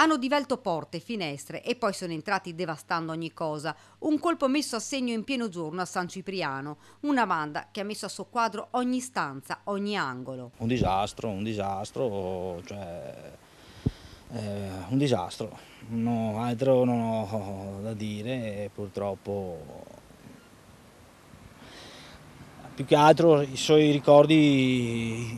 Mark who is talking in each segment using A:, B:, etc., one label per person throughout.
A: Hanno divelto porte, finestre e poi sono entrati devastando ogni cosa. Un colpo messo a segno in pieno giorno a San Cipriano, una banda che ha messo a soqquadro ogni stanza, ogni angolo.
B: Un disastro, un disastro, cioè... Eh, un disastro, no, altro non ho da dire, purtroppo più che altro i suoi ricordi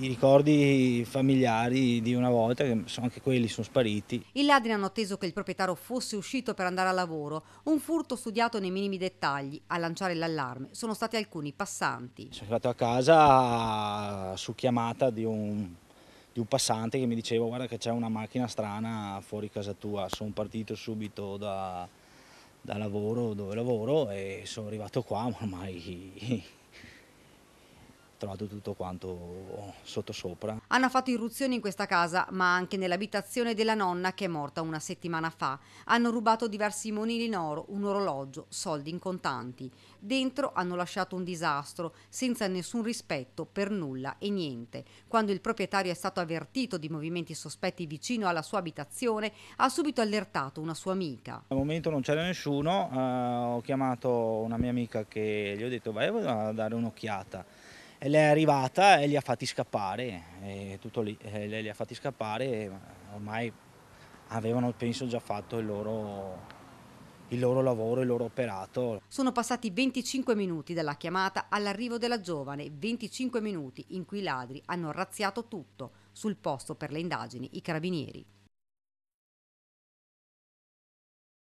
B: i ricordi familiari di una volta, che anche quelli sono spariti.
A: I ladri hanno atteso che il proprietario fosse uscito per andare a lavoro, un furto studiato nei minimi dettagli. A lanciare l'allarme sono stati alcuni passanti. Sono
B: arrivato a casa su chiamata di un, di un passante che mi diceva guarda che c'è una macchina strana fuori casa tua, sono partito subito da, da lavoro dove lavoro e sono arrivato qua ma ormai trovato tutto quanto sottosopra.
A: Hanno fatto irruzioni in questa casa, ma anche nell'abitazione della nonna che è morta una settimana fa. Hanno rubato diversi monili in oro, un orologio, soldi in contanti. Dentro hanno lasciato un disastro, senza nessun rispetto per nulla e niente. Quando il proprietario è stato avvertito di movimenti sospetti vicino alla sua abitazione, ha subito allertato una sua amica.
B: Al momento non c'era nessuno, eh, ho chiamato una mia amica che gli ho detto vai a dare un'occhiata lei è arrivata e li ha fatti scappare, e tutto lì, e li ha fatti scappare e ormai avevano penso già fatto il loro il loro lavoro, il loro operato.
A: Sono passati 25 minuti dalla chiamata all'arrivo della giovane, 25 minuti in cui i ladri hanno razziato tutto, sul posto per le indagini i carabinieri.